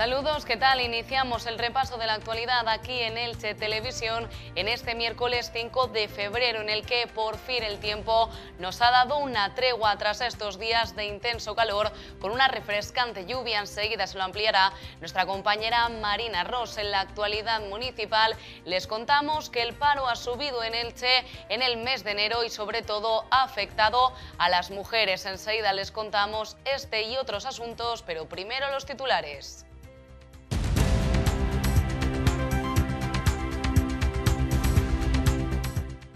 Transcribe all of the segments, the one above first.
Saludos, ¿qué tal? Iniciamos el repaso de la actualidad aquí en Elche Televisión en este miércoles 5 de febrero, en el que por fin el tiempo nos ha dado una tregua tras estos días de intenso calor con una refrescante lluvia. Enseguida se lo ampliará nuestra compañera Marina Ross. En la actualidad municipal les contamos que el paro ha subido en Elche en el mes de enero y sobre todo ha afectado a las mujeres. Enseguida les contamos este y otros asuntos, pero primero los titulares.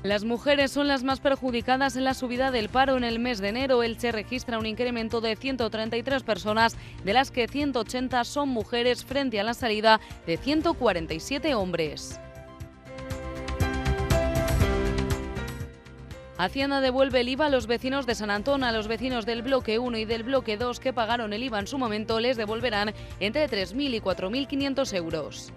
Las mujeres son las más perjudicadas en la subida del paro en el mes de enero. Elche registra un incremento de 133 personas, de las que 180 son mujeres frente a la salida de 147 hombres. Hacienda devuelve el IVA a los vecinos de San Antón, a los vecinos del bloque 1 y del bloque 2 que pagaron el IVA en su momento les devolverán entre 3.000 y 4.500 euros.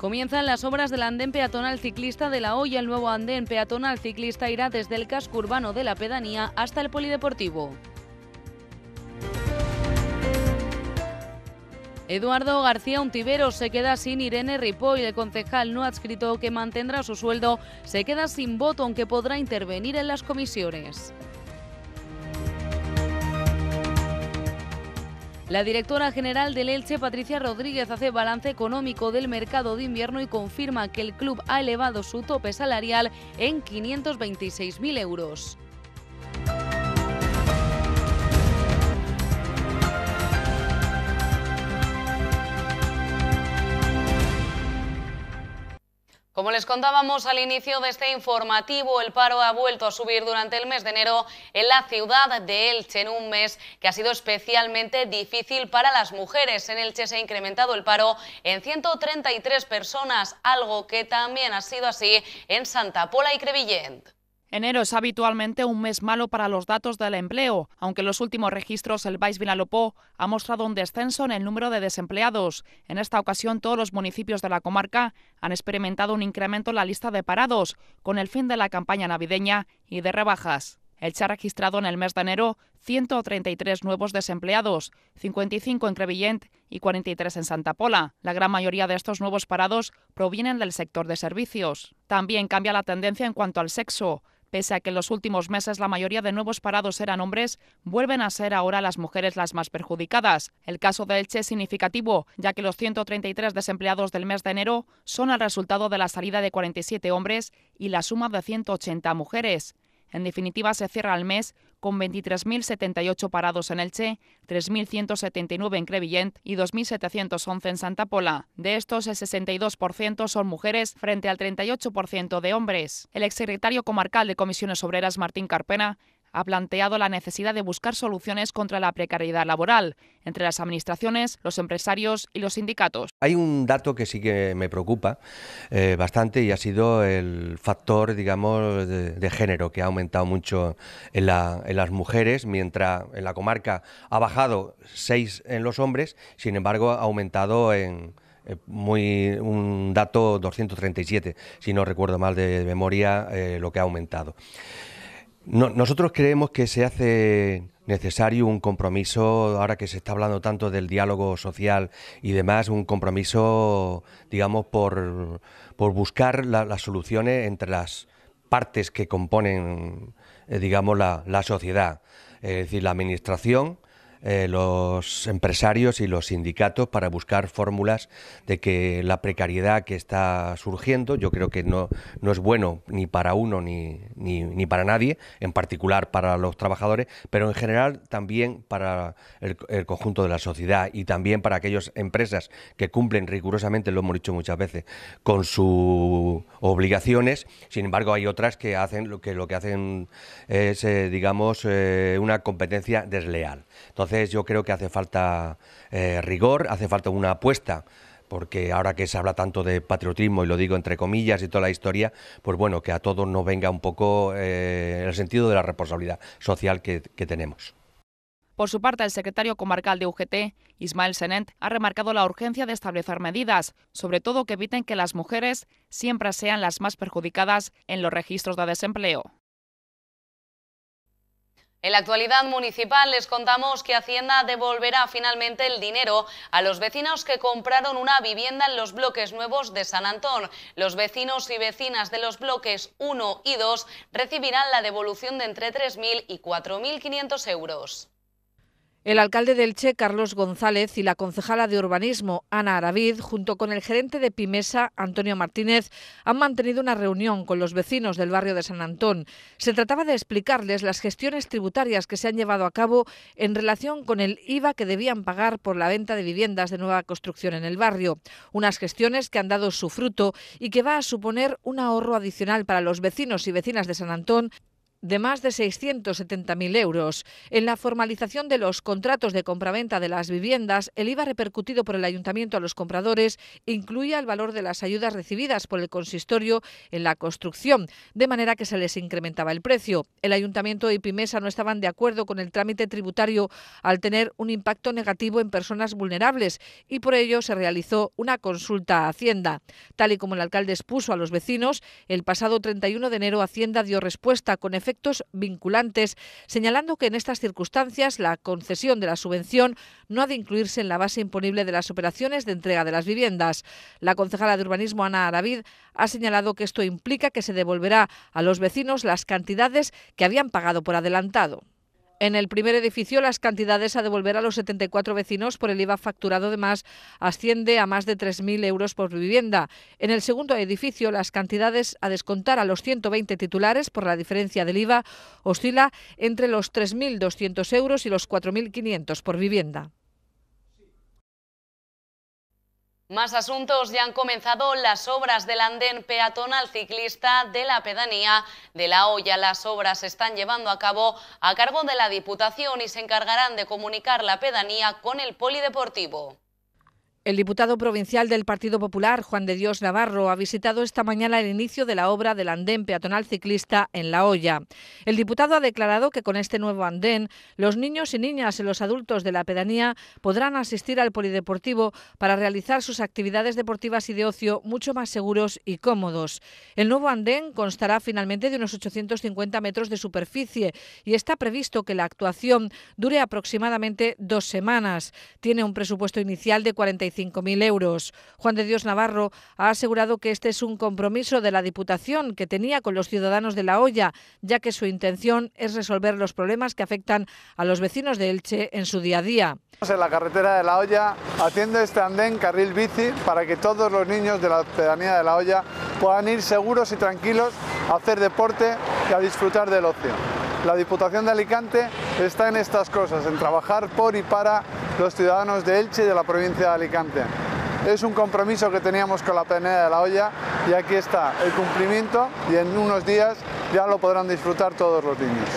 Comienzan las obras del andén peatonal ciclista de la Hoya. El nuevo andén peatonal ciclista irá desde el casco urbano de la pedanía hasta el polideportivo. Eduardo García Untivero se queda sin Irene Ripoll. El concejal no adscrito que mantendrá su sueldo se queda sin voto, aunque podrá intervenir en las comisiones. La directora general del Elche, Patricia Rodríguez, hace balance económico del mercado de invierno y confirma que el club ha elevado su tope salarial en 526.000 euros. Como les contábamos al inicio de este informativo, el paro ha vuelto a subir durante el mes de enero en la ciudad de Elche, en un mes que ha sido especialmente difícil para las mujeres. En Elche se ha incrementado el paro en 133 personas, algo que también ha sido así en Santa Pola y Crevillent. Enero es habitualmente un mes malo para los datos del empleo, aunque los últimos registros el Baix Vinalopó ha mostrado un descenso en el número de desempleados. En esta ocasión todos los municipios de la comarca han experimentado un incremento en la lista de parados, con el fin de la campaña navideña y de rebajas. El se ha registrado en el mes de enero 133 nuevos desempleados, 55 en Crevillent y 43 en Santa Pola. La gran mayoría de estos nuevos parados provienen del sector de servicios. También cambia la tendencia en cuanto al sexo. Pese a que en los últimos meses la mayoría de nuevos parados eran hombres, vuelven a ser ahora las mujeres las más perjudicadas. El caso de Elche es significativo, ya que los 133 desempleados del mes de enero son el resultado de la salida de 47 hombres y la suma de 180 mujeres. En definitiva, se cierra el mes con 23.078 parados en Elche, 3.179 en Crevillent y 2.711 en Santa Pola. De estos, el 62% son mujeres frente al 38% de hombres. El exsecretario comarcal de Comisiones Obreras, Martín Carpena, ha planteado la necesidad de buscar soluciones contra la precariedad laboral entre las administraciones, los empresarios y los sindicatos. Hay un dato que sí que me preocupa eh, bastante y ha sido el factor, digamos, de, género que ha aumentado mucho en, las mujeres, mientras en la comarca ha bajado 6 en los hombres, sin embargo ha aumentado en, eh, muy un dato 237, si no recuerdo mal de memoria, eh, lo que ha aumentado nosotros creemos que se hace necesario un compromiso, ahora que se está hablando tanto del diálogo social y demás, un compromiso, digamos, por, por buscar las soluciones entre las partes que componen, eh, digamos, la, la sociedad. es decir, la administración, eh, los empresarios y los sindicatos para buscar fórmulas de que la precariedad que está surgiendo, yo creo que no, no es bueno ni para uno ni, ni, para nadie, en particular para los trabajadores, pero en general también para el, conjunto de la sociedad y también para aquellas empresas que cumplen rigurosamente, lo hemos dicho muchas veces, con sus obligaciones. Sin embargo, hay otras que hacen lo que lo que hacen es, eh, digamos, eh, una competencia desleal. Entonces, yo creo que hace falta eh, rigor, hace falta una apuesta porque ahora que se habla tanto de patriotismo, y lo digo entre comillas y toda la historia, pues bueno, que a todos nos venga un poco eh, el sentido de la responsabilidad social que, que tenemos. Por su parte, el secretario comarcal de UGT, Ismael Senent, ha remarcado la urgencia de establecer medidas, sobre todo que eviten que las mujeres siempre sean las más perjudicadas en los registros de desempleo. En la actualidad municipal les contamos que Hacienda devolverá finalmente el dinero a los vecinos que compraron una vivienda en los bloques nuevos de San Antón. Los vecinos y vecinas de los bloques 1 y 2 recibirán la devolución de entre 3.000 y 4.500 euros. El alcalde del Che, Carlos González, y la concejala de urbanismo, Ana Aravid, junto con el gerente de Pimesa, Antonio Martínez, han mantenido una reunión con los vecinos del barrio de San Antón. Se trataba de explicarles las gestiones tributarias que se han llevado a cabo en relación con el IVA que debían pagar por la venta de viviendas de nueva construcción en el barrio. Unas gestiones que han dado su fruto y que va a suponer un ahorro adicional para los vecinos y vecinas de San Antón de más de 670.000 euros. En la formalización de los contratos de compraventa de las viviendas, el IVA repercutido por el ayuntamiento a los compradores incluía el valor de las ayudas recibidas por el consistorio en la construcción, de manera que se les incrementaba el precio. El ayuntamiento y Pimesa no estaban de acuerdo con el trámite tributario al tener un impacto negativo en personas vulnerables y por ello se realizó una consulta a Hacienda. Tal y como el alcalde expuso a los vecinos, el pasado 31 de enero Hacienda dio respuesta con efecto vinculantes, señalando que en estas circunstancias la concesión de la subvención no ha de incluirse en la base imponible de las operaciones de entrega de las viviendas. La concejala de urbanismo Ana Aravid ha señalado que esto implica que se devolverá a los vecinos las cantidades que habían pagado por adelantado. En el primer edificio, las cantidades a devolver a los 74 vecinos por el IVA facturado de más asciende a más de 3.000 euros por vivienda. En el segundo edificio, las cantidades a descontar a los 120 titulares por la diferencia del IVA oscila entre los 3.200 euros y los 4.500 por vivienda. Más asuntos, ya han comenzado las obras del andén peatonal ciclista de la pedanía de La Hoya. Las obras se están llevando a cabo a cargo de la Diputación y se encargarán de comunicar la pedanía con el polideportivo. El diputado provincial del Partido Popular, Juan de Dios Navarro, ha visitado esta mañana el inicio de la obra del andén peatonal ciclista en La Hoya. El diputado ha declarado que con este nuevo andén, los niños y niñas y los adultos de la pedanía podrán asistir al polideportivo para realizar sus actividades deportivas y de ocio mucho más seguros y cómodos. El nuevo andén constará finalmente de unos 850 metros de superficie y está previsto que la actuación dure aproximadamente dos semanas. Tiene un presupuesto inicial de 40. 35.000 euros. Juan de Dios Navarro ha asegurado que este es un compromiso de la Diputación que tenía con los ciudadanos de La Hoya, ya que su intención es resolver los problemas que afectan a los vecinos de Elche en su día a día. En la carretera de La Hoya haciendo este andén carril bici para que todos los niños de la ciudadanía de La Hoya puedan ir seguros y tranquilos a hacer deporte y a disfrutar del ocio la Diputación de Alicante está en estas cosas, en trabajar por y para los ciudadanos de Elche y de la provincia de Alicante. Es un compromiso que teníamos con la Peneda de la Olla y aquí está el cumplimiento y en unos días ya lo podrán disfrutar todos los niños.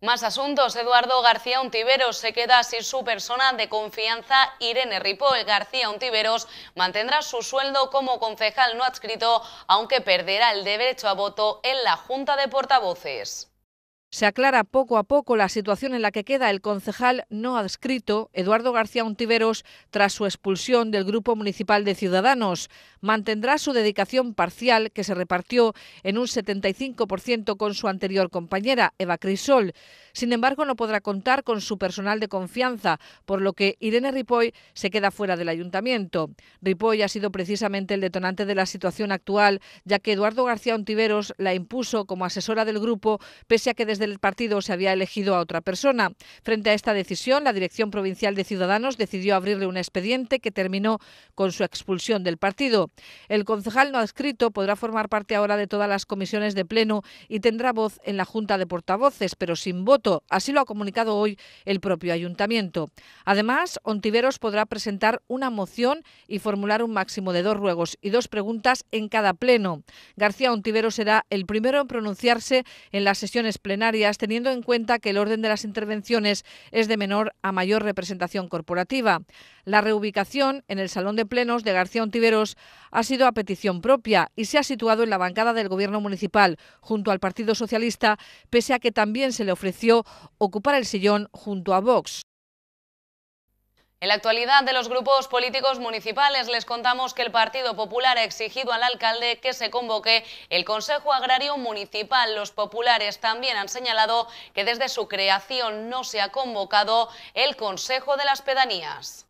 Más asuntos. Eduardo García Untiveros se queda sin su persona de confianza Irene Ripoll. García Untiveros mantendrá su sueldo como concejal no adscrito, aunque perderá el derecho a voto en la Junta de Portavoces. Se aclara poco a poco la situación en la que queda el concejal no adscrito, Eduardo García Untiveros, tras su expulsión del Grupo Municipal de Ciudadanos mantendrá su dedicación parcial que se repartió en un 75% con su anterior compañera, Eva Crisol. Sin embargo, no podrá contar con su personal de confianza, por lo que Irene Ripoy se queda fuera del ayuntamiento. Ripoy ha sido precisamente el detonante de la situación actual, ya que Eduardo García Ontiveros la impuso como asesora del grupo, pese a que desde el partido se había elegido a otra persona. Frente a esta decisión, la Dirección Provincial de Ciudadanos decidió abrirle un expediente que terminó con su expulsión del partido. El concejal no adscrito podrá formar parte ahora de todas las comisiones de pleno y tendrá voz en la Junta de Portavoces, pero sin voto. Así lo ha comunicado hoy el propio ayuntamiento. Además, Ontiveros podrá presentar una moción y formular un máximo de dos ruegos y dos preguntas en cada pleno. García Ontiveros será el primero en pronunciarse en las sesiones plenarias, teniendo en cuenta que el orden de las intervenciones es de menor a mayor representación corporativa. La reubicación en el Salón de Plenos de García Ontiveros ha sido a petición propia y se ha situado en la bancada del Gobierno Municipal, junto al Partido Socialista, pese a que también se le ofreció ocupar el sillón junto a Vox. En la actualidad de los grupos políticos municipales les contamos que el Partido Popular ha exigido al alcalde que se convoque el Consejo Agrario Municipal. Los populares también han señalado que desde su creación no se ha convocado el Consejo de las Pedanías.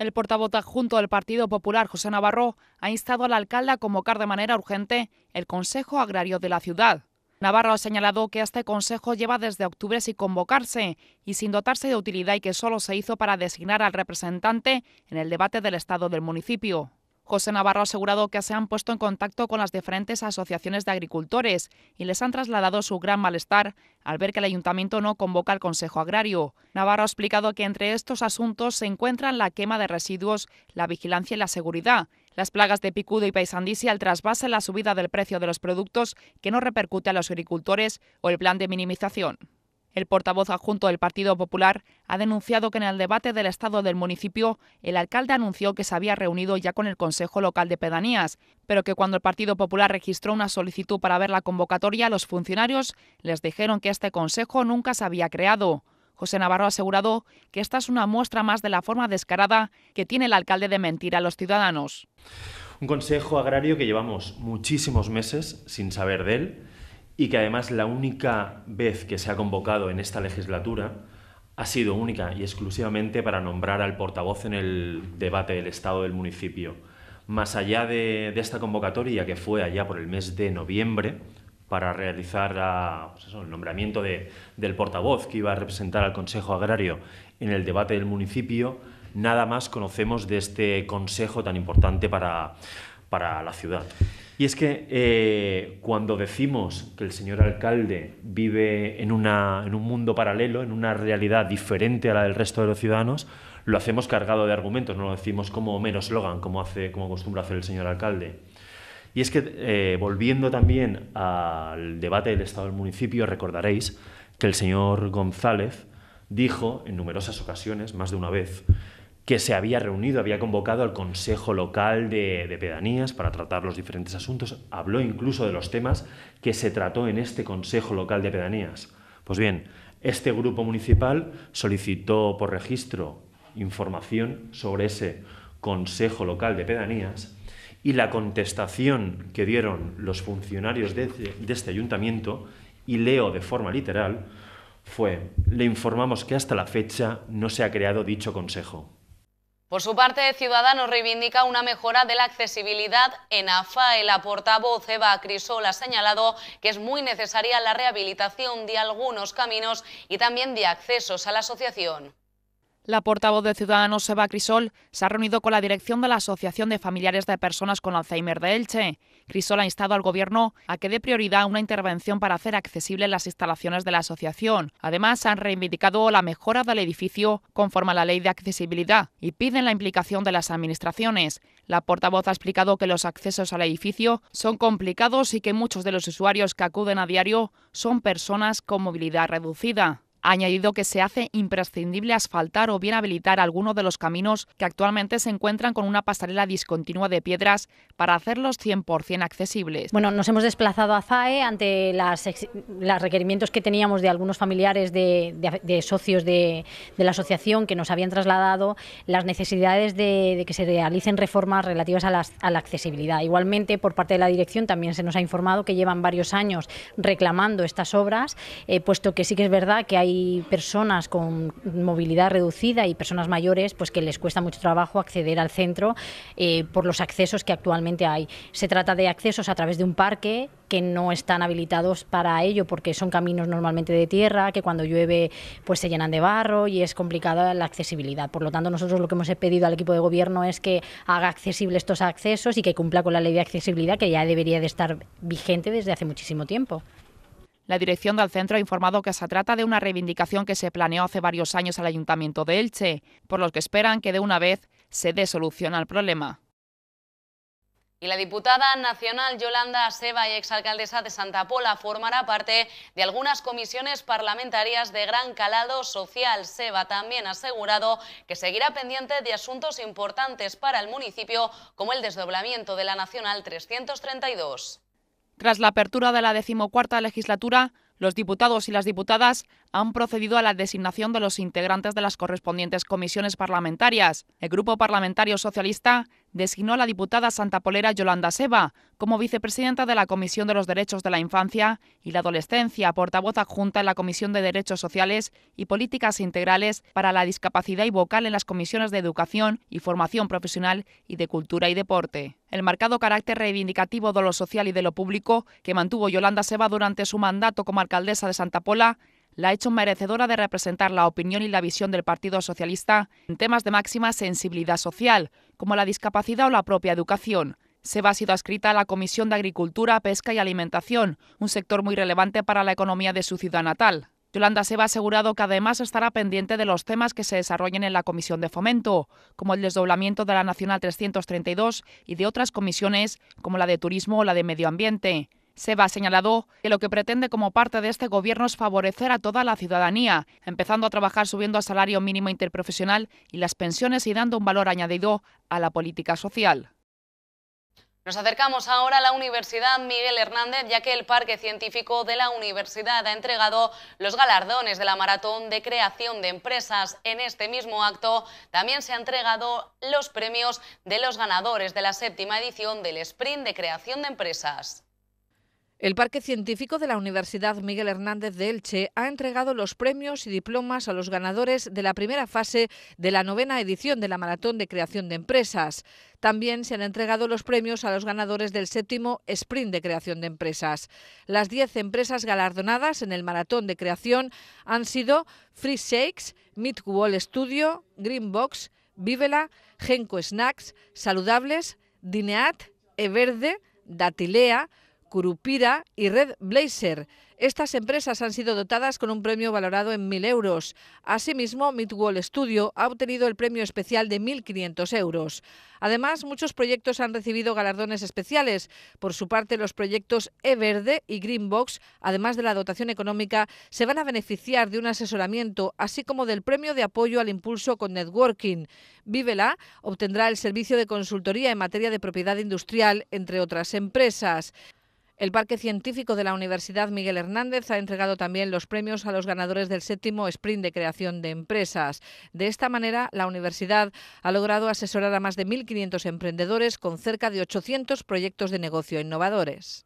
El portavoz adjunto del Partido Popular, José Navarro, ha instado al alcalde a convocar de manera urgente el Consejo Agrario de la ciudad. Navarro ha señalado que este consejo lleva desde octubre sin convocarse y sin dotarse de utilidad y que solo se hizo para designar al representante en el debate del estado del municipio. José Navarro ha asegurado que se han puesto en contacto con las diferentes asociaciones de agricultores y les han trasladado su gran malestar al ver que el ayuntamiento no convoca al Consejo Agrario. Navarro ha explicado que entre estos asuntos se encuentran la quema de residuos, la vigilancia y la seguridad, las plagas de picudo y paisandicia, el trasvase, la subida del precio de los productos que no repercute a los agricultores o el plan de minimización. El portavoz adjunto del Partido Popular ha denunciado que en el debate del estado del municipio el alcalde anunció que se había reunido ya con el Consejo Local de Pedanías, pero que cuando el Partido Popular registró una solicitud para ver la convocatoria, los funcionarios les dijeron que este consejo nunca se había creado. José Navarro ha asegurado que esta es una muestra más de la forma descarada que tiene el alcalde de mentir a los ciudadanos. Un consejo agrario que llevamos muchísimos meses sin saber de él y que además la única vez que se ha convocado en esta legislatura ha sido única y exclusivamente para nombrar al portavoz en el debate del Estado del municipio. Más allá de, esta convocatoria que fue allá por el mes de noviembre para realizar ah, pues el nombramiento de, del portavoz que iba a representar al Consejo Agrario en el debate del municipio, nada más conocemos de este consejo tan importante para, para la ciudad. Y es que eh, cuando decimos que el señor alcalde vive en, en un mundo paralelo, en una realidad diferente a la del resto de los ciudadanos, lo hacemos cargado de argumentos, no lo decimos como mero slogan, como, hace, como acostumbra hacer el señor alcalde. Y es que, eh, volviendo también al debate del Estado del municipio, recordaréis que el señor González dijo en numerosas ocasiones, más de una vez, que se había reunido, había convocado al Consejo Local de, Pedanías para tratar los diferentes asuntos, habló incluso de los temas que se trató en este Consejo Local de Pedanías. Pues bien, este grupo municipal solicitó por registro información sobre ese Consejo Local de Pedanías y la contestación que dieron los funcionarios de este ayuntamiento, y leo de forma literal, fue, le informamos que hasta la fecha no se ha creado dicho consejo. Por su parte, Ciudadanos reivindica una mejora de la accesibilidad en AFAE. La portavoz Eva Crisol ha señalado que es muy necesaria la rehabilitación de algunos caminos y también de accesos a la asociación. La portavoz de Ciudadanos, Eva Crisol, se ha reunido con la dirección de la Asociación de Familiares de Personas con Alzheimer de Elche. Crisol ha instado al Gobierno a que dé prioridad a una intervención para hacer accesibles las instalaciones de la asociación. Además, han reivindicado la mejora del edificio conforme a la ley de accesibilidad y piden la implicación de las administraciones. La portavoz ha explicado que los accesos al edificio son complicados y que muchos de los usuarios que acuden a diario son personas con movilidad reducida. Ha añadido que se hace imprescindible asfaltar o bien habilitar algunos de los caminos que actualmente se encuentran con una pasarela discontinua de piedras para hacerlos 100% accesibles. Bueno, nos hemos desplazado a ZAE ante los requerimientos que teníamos de algunos familiares de, de, socios de, de, la asociación que nos habían trasladado las necesidades de, que se realicen reformas relativas a, la accesibilidad. Igualmente, por parte de la dirección también se nos ha informado que llevan varios años reclamando estas obras, eh, puesto que sí que es verdad que hay hay personas con movilidad reducida y personas mayores pues que les cuesta mucho trabajo acceder al centro eh, por los accesos que actualmente hay. Se trata de accesos a través de un parque que no están habilitados para ello porque son caminos normalmente de tierra que cuando llueve pues se llenan de barro y es complicada la accesibilidad. Por lo tanto, nosotros lo que hemos pedido al equipo de gobierno es que haga accesibles estos accesos y que cumpla con la ley de accesibilidad que ya debería de estar vigente desde hace muchísimo tiempo. La dirección del centro ha informado que se trata de una reivindicación que se planeó hace varios años al Ayuntamiento de Elche, por lo que esperan que de una vez se dé solución al problema. Y la diputada nacional Yolanda Seba y exalcaldesa de Santa Pola formará parte de algunas comisiones parlamentarias de gran calado social. Seba también ha asegurado que seguirá pendiente de asuntos importantes para el municipio como el desdoblamiento de la Nacional 332. Tras la apertura de la decimocuarta legislatura, los diputados y las diputadas han procedido a la designación de los integrantes de las correspondientes comisiones parlamentarias. El Grupo Parlamentario Socialista designó a la diputada Santa Polera Yolanda Seba como vicepresidenta de la Comisión de los Derechos de la Infancia y la Adolescencia, portavoz adjunta en la Comisión de Derechos Sociales y Políticas Integrales para la Discapacidad y Vocal en las Comisiones de Educación y Formación Profesional y de Cultura y Deporte. El marcado carácter reivindicativo de lo social y de lo público que mantuvo Yolanda Seba durante su mandato como alcaldesa de Santa Pola la ha hecho merecedora de representar la opinión y la visión del Partido Socialista en temas de máxima sensibilidad social, como la discapacidad o la propia educación. Seba ha sido adscrita a la Comisión de Agricultura, Pesca y Alimentación, un sector muy relevante para la economía de su ciudad natal. Yolanda Seba ha asegurado que además estará pendiente de los temas que se desarrollen en la Comisión de Fomento, como el desdoblamiento de la Nacional 332 y de otras comisiones, como la de Turismo o la de Medio Ambiente. Seba ha señalado que lo que pretende como parte de este gobierno es favorecer a toda la ciudadanía, empezando a trabajar subiendo el salario mínimo interprofesional y las pensiones y dando un valor añadido a la política social. Nos acercamos ahora a la Universidad Miguel Hernández, ya que el Parque Científico de la Universidad ha entregado los galardones de la Maratón de Creación de Empresas. En este mismo acto también se han entregado los premios de los ganadores de la séptima edición del Sprint de Creación de Empresas. El Parque Científico de la Universidad Miguel Hernández de Elche ha entregado los premios y diplomas a los ganadores de la primera fase de la novena edición de la Maratón de Creación de Empresas. También se han entregado los premios a los ganadores del séptimo Sprint de Creación de Empresas. Las 10 empresas galardonadas en el Maratón de Creación han sido Free Shakes, Midwall Studio, Greenbox, Vívela, Genco Snacks, Saludables, Dineat, Everde, Datilea, Curupira y Red Blazer. Estas empresas han sido dotadas con un premio valorado en 1.000 euros. Asimismo, Midwall Studio ha obtenido el premio especial de 1.500 euros. Además, muchos proyectos han recibido galardones especiales. Por su parte, los proyectos E-Verde y Greenbox, además de la dotación económica, se van a beneficiar de un asesoramiento, así como del premio de apoyo al impulso con networking. ...Vivela, obtendrá el servicio de consultoría en materia de propiedad industrial, entre otras empresas. El Parque Científico de la Universidad Miguel Hernández ha entregado también los premios a los ganadores del séptimo Sprint de Creación de Empresas. De esta manera, la universidad ha logrado asesorar a más de 1.500 emprendedores con cerca de 800 proyectos de negocio innovadores.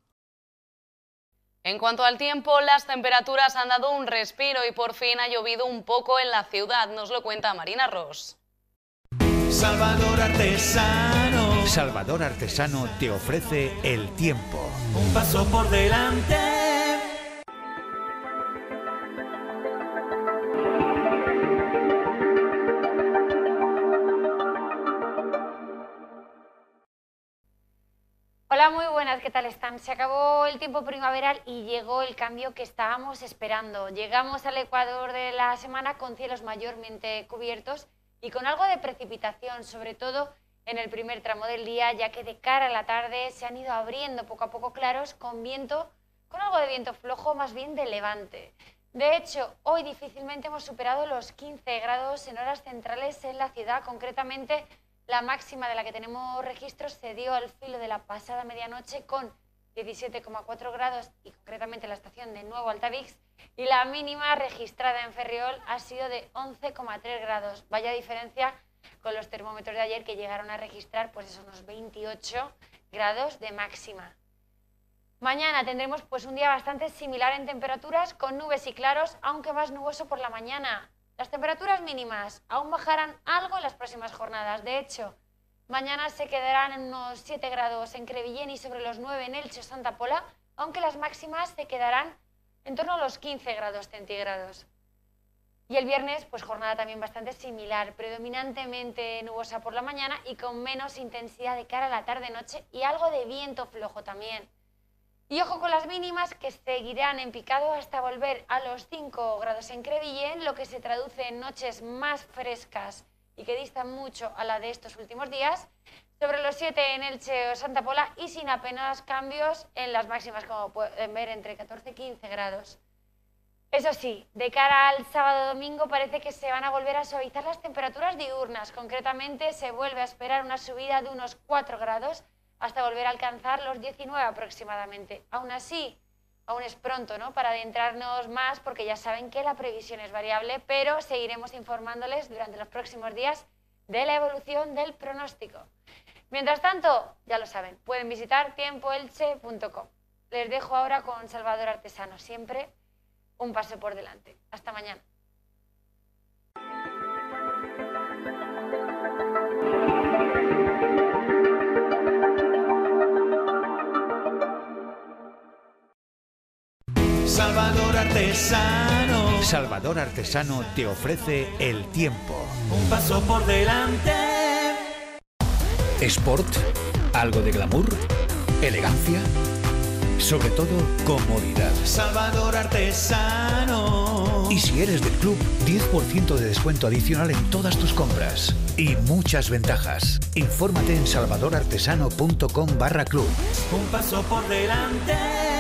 En cuanto al tiempo, las temperaturas han dado un respiro y por fin ha llovido un poco en la ciudad, nos lo cuenta Marina Ross. Salvador Artesano Salvador Artesano te ofrece el tiempo. Un paso por delante. Hola, muy buenas, ¿qué tal están? Se acabó el tiempo primaveral y llegó el cambio que estábamos esperando. Llegamos al Ecuador de la semana con cielos mayormente cubiertos y con algo de precipitación, sobre todo en el primer tramo del día, ya que de cara a la tarde se han ido abriendo poco a poco claros con viento, con algo de viento flojo, más bien de levante. De hecho, hoy difícilmente hemos superado los 15 grados en horas centrales en la ciudad. Concretamente, la máxima de la que tenemos registro se dio al filo de la pasada medianoche con 17,4 grados y concretamente la estación de Nuevo Altavix y la mínima registrada en Ferriol ha sido de 11,3 grados. Vaya diferencia con los termómetros de ayer que llegaron a registrar pues esos unos 28 grados de máxima. Mañana tendremos pues un día bastante similar en temperaturas con nubes y claros, aunque más nuboso por la mañana. Las temperaturas mínimas aún bajarán algo en las próximas jornadas. De hecho, mañana se quedarán en unos 7 grados en Crevillén y sobre los 9 en Elche o Santa Pola, aunque las máximas se quedarán en torno a los 15 grados centígrados. Y el viernes, pues jornada también bastante similar, predominantemente nubosa por la mañana y con menos intensidad de cara a la tarde-noche y algo de viento flojo también. Y ojo con las mínimas que seguirán en picado hasta volver a los 5 grados en Crevillén, lo que se traduce en noches más frescas y que distan mucho a la de estos últimos días. Sobre los 7 en Elche o Santa Pola y sin apenas cambios en las máximas, como pueden ver, entre 14 y 15 grados. Eso sí, de cara al sábado-domingo parece que se van a volver a suavizar las temperaturas diurnas. Concretamente, se vuelve a esperar una subida de unos 4 grados hasta volver a alcanzar los 19 aproximadamente. Aún así, aún es pronto ¿no? para adentrarnos más porque ya saben que la previsión es variable, pero seguiremos informándoles durante los próximos días de la evolución del pronóstico. Mientras tanto, ya lo saben, pueden visitar tiempoelche.com. Les dejo ahora con Salvador Artesano, siempre un paso por delante. Hasta mañana. Salvador Artesano. Salvador Artesano te ofrece el tiempo. Un paso por delante. Sport, algo de glamour, elegancia sobre todo, comodidad. Salvador Artesano. Y si eres del club, 10% de descuento adicional en todas tus compras. Y muchas ventajas. Infórmate en salvadorartesano.com barra club. Un paso por delante.